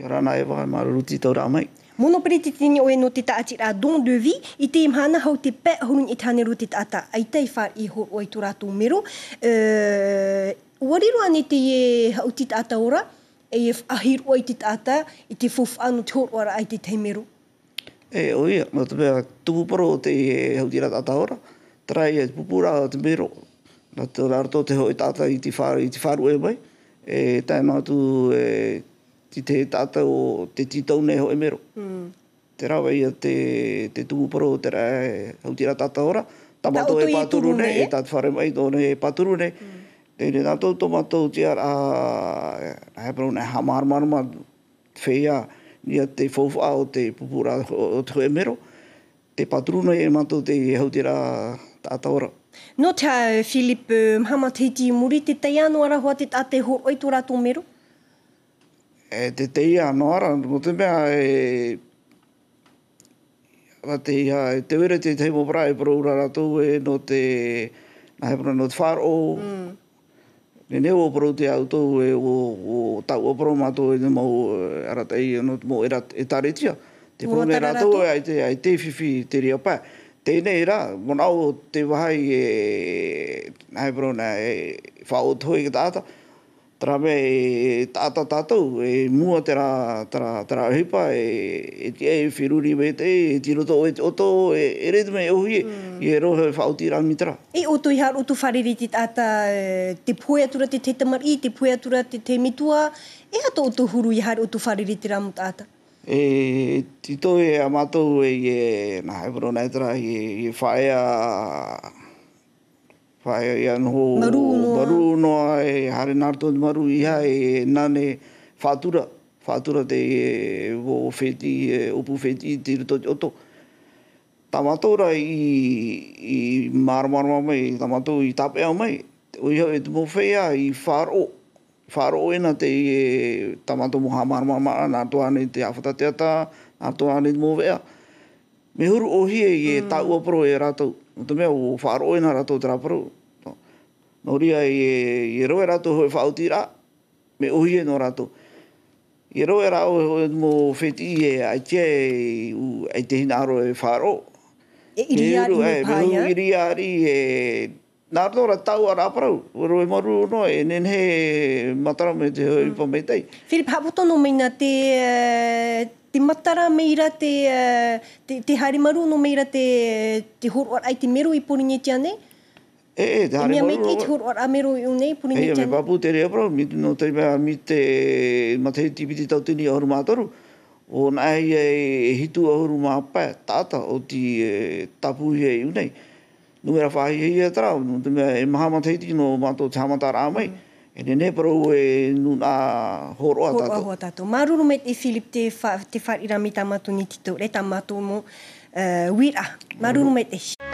E rana e wahai maruruti tau rā mai. Mono periti tini oe no te taati rā don de vi, i te imhana hau te pe hurun i tāne ruti tata. Ai tei whār i hor oe tu rātou mero. Uh, eh, wariru ane te e hau ti tata ora, e e ahir oe ti tata, i te fuf anu te hor ora ai te tei mero. E oi, ma te pea tupu paro o te e hau ti rātata ora, trai e pupura o te mero. Na te rārto te hoi e tata i te whāru e mai, e tai mātu e ti te tata o te titau neho e mero. Mm. Te rawa ia te, te tumu poro te rai hau tira tata ora. Tamato e, eh? e paturu e tatu whare mai tōne e paturu hmm. ne. Tēne tātou tomatou te ara, a hepa rune hamarmarma whea nia te fōwha o te pupura o te hoi mero. Te paturu e mātou te hau tira ora. No tā, Filipe, mhamat um, hei ti muri, te tai anuara hoa te tā te hoi tō rātou mero? e te teia no ara, no te mea e... Wa te ia, eh, e te wera te teimo pra e pro ura ratou e no te... Na hepuna no te whāro. Mm. Nene o pro te au tou e o, o tau o pro mato e te mau aratai e no te mo e taritia. Te pro me ratou e ai te, ai te fifi te ria pae. Tēnei rā, mona o te wahai e... Na hepuna e whāo tō i ka tātai tra me e, e, tata tata e mua tera tera tera hipa e e tia e firuri me te e tiro to e oto e ere me e ohi hie mm. e roho e fauti ra mitra e oto i har oto fariri ti tata te poe atura te te tamar i te poe atura te te mitua e ato oto huru i har oto fariri ti ramu tata e tito e amato e e na hebro netra e e faia pae i anho maru maru noa e hare nartu te maru iha e nane whātura whātura te o e, wo whēti e, upu whēti te rito te oto tamatora i i marmarma mai tamato i tapea mai o iha e tumo whea i whāro whāro ena te e, tamato moha marmarma nartu ane te awhata teata nartu ane tumo whea Me huru ohi e mm. tāua pro e rātou. Nō o whāroi e nā rātou te rāparu no ria i e, i e roe rato hoi whaotira, me ohi e no rato. I e roe rao e hoi mo whiti i e ai tia ai te hinaro e wharo. E iri ari me pāia? Me hu iri ari e nā rato ra tau ara aparau, o roe maru no e nen he matara me te hoi pa me tei. Philip, hapoto no meina te eh, te matara meira te, eh, te, te haere maru no meira te, te horo ai te meru i porinetia nei? E, e, te hare moro. E mea me puni ni tēnu. E, me papu te mi tūnau te rea, mi te eh, tau tini ahuru O nai e hitu ahuru mātpaya, tāta o ti tapu hea i unei. Nungera whahi hea e tara, te mea e no mātou te hamata e mai. E nene pro e nuna horo a tātou. me te Filip te whaira mi tamatu ni titou, re tamatu mo wira. Maruru me te